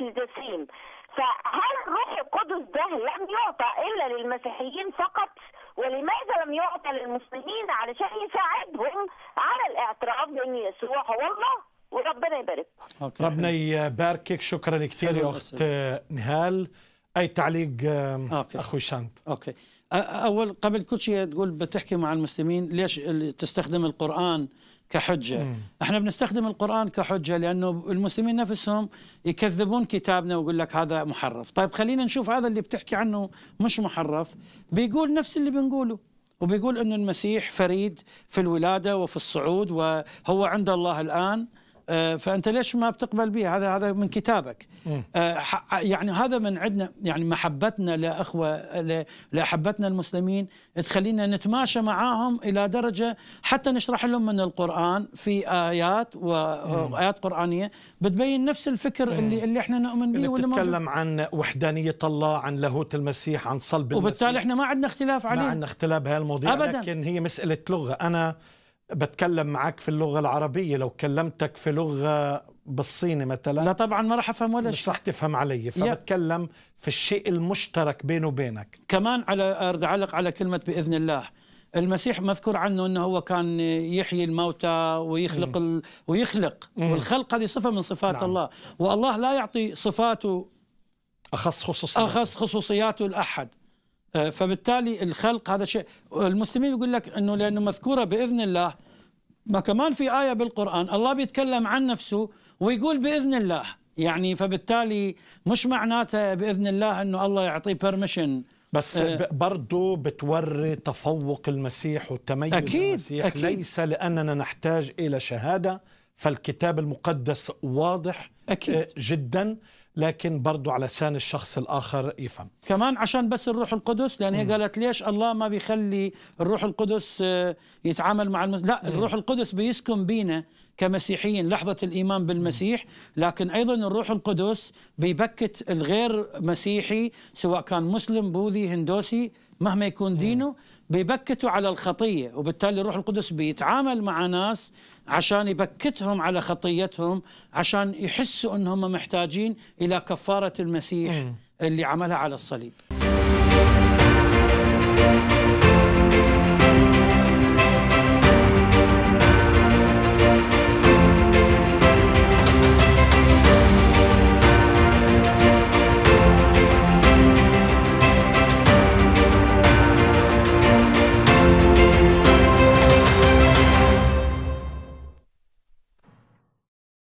الجسيم فهل الروح القدس ده لم يعطى الا للمسيحيين فقط ولماذا لم يعطى للمسلمين علشان يساعدهم على الاعتراف بان يسوع هو الله وربنا يبارك ربنا يباركك شكرا كثير يا اخت نهال اي تعليق اخوي شانت اوكي اول قبل كل شيء تقول بتحكي مع المسلمين ليش تستخدم القران كحجه مم. احنا بنستخدم القران كحجه لانه المسلمين نفسهم يكذبون كتابنا ويقول لك هذا محرف طيب خلينا نشوف هذا اللي بتحكي عنه مش محرف بيقول نفس اللي بنقوله وبيقول انه المسيح فريد في الولاده وفي الصعود وهو عند الله الان آه، فانت ليش ما بتقبل به هذا هذا من كتابك آه، يعني هذا من عندنا يعني محبتنا لاخوه لاحبتنا المسلمين تخلينا نتماشى معاهم الى درجه حتى نشرح لهم من القران في ايات وايات قرانيه بتبين نفس الفكر اللي اللي احنا نؤمن به واللي نتكلم عن وحدانيه الله عن لاهوت المسيح عن صلب المسيح وبالتالي احنا ما عندنا اختلاف عليه ما عندنا اختلاف بهالمواضيع لكن هي مساله لغه انا بتكلم معك في اللغة العربية لو كلمتك في لغة بالصيني مثلا لا طبعا ما راح افهم ولا شيء مش راح تفهم علي فبتكلم في الشيء المشترك بينه وبينك كمان على ارد اعلق على كلمه باذن الله المسيح مذكور عنه انه هو كان يحيي الموتى ويخلق ال... ويخلق مم. والخلق هذه صفه من صفات نعم. الله والله لا يعطي صفاته اخص خصوصياته اخص خصوصياته لاحد آه، فبالتالي الخلق هذا شيء المسلمين يقول لك انه لانه مذكوره باذن الله ما كمان في ايه بالقران الله بيتكلم عن نفسه ويقول باذن الله يعني فبالتالي مش معناته باذن الله انه الله يعطيه بيرميشن بس برضه آه، برضو بتوري تفوق المسيح وتميز أكيد المسيح أكيد ليس لأننا نحتاج إلى شهادة فالكتاب المقدس واضح أكيد آه، جدا لكن برضه علشان الشخص الآخر يفهم كمان عشان بس الروح القدس لأن هي قالت ليش الله ما بيخلي الروح القدس آه، يتعامل مع المس... لا الروح القدس بيسكن بينا كمسيحيين لحظة الإيمان بالمسيح لكن أيضا الروح القدس بيبكت الغير مسيحي سواء كان مسلم بوذي هندوسي مهما يكون دينه بيبكتوا على الخطية وبالتالي الروح القدس بيتعامل مع ناس عشان يبكتهم على خطيتهم عشان يحسوا أنهم محتاجين إلى كفارة المسيح اللي عملها على الصليب